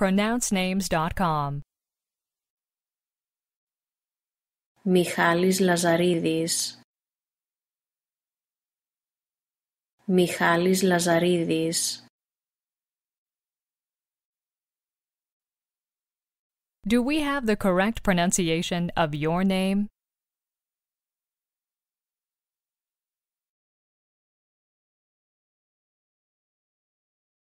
pronouncenames.com. Michalis Lazaridis Michalis Lazaridis Do we have the correct pronunciation of your name?